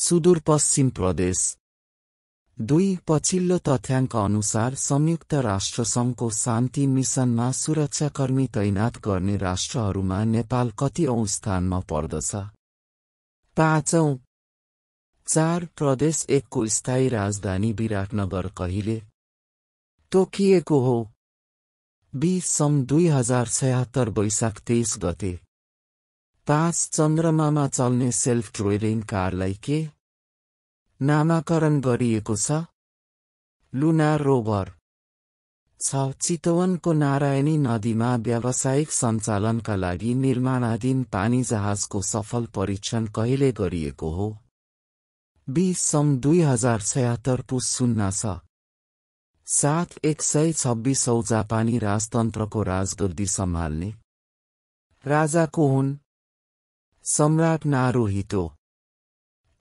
सुदूरपश्चिम प्रदेश दुई पछिल्लो तथ्याङ्क अनुसार संयुक्त राष्ट्रसङ्घको शान्ति मिसनमा सुरक्षाकर्मी तैनात गर्ने राष्ट्रहरूमा नेपाल कति औ स्थानमा पर्दछ पाँचौं चार प्रदेश एकको स्थायी राजधानी विराटनगर कहिले तोकिएको हो बी सन् दुई हजार छयत्तर वैशाख तेइस गते तास चन्द्रमामा चल्ने सेल्फ ड्राइभिङ कारलाई के नामाकरण गरिएको छ लुना रोभर छ चितवनको नारायणी नदीमा व्यावसायिक सञ्चालनका लागि निर्माणाधीन पानी जहाजको सफल परीक्षण कहिले गरिएको हो बिस सन् दुई हजार छयात्तर पुस सुन्न छ सात एक सय छब्बीसौ जापानी राजतन्त्रको राजगद्दी सम्हाल्ने राजाको हुन् सम्राट नारोहितो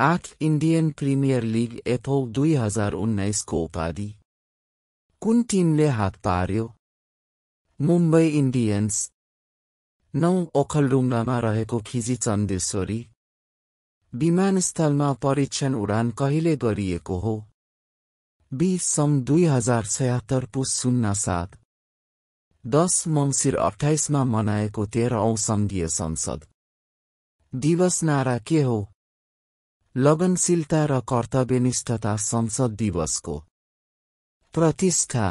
आठ इन्डियन प्रिमियर लिग एथो दुई हजार उन्नाइसको उपाधि कुन टिमले हात पार्यो मुम्बई इन्डियन्स नौ ओखलडुङ्गामा रहेको खिजी चन्देश्वरी विमानस्थलमा परीक्षण उडान कहिले गरिएको हो बिस सम् दुई हजार छयत्तर पुस शून्य सात दस मङ्सिर अठाइसमा मनाएको तेह्रौँ सङ्घीय संसद दिवस नारा के हो लगनशीलता र कर्तव्यनिष्ठता संसद दिवसको प्रतिष्ठा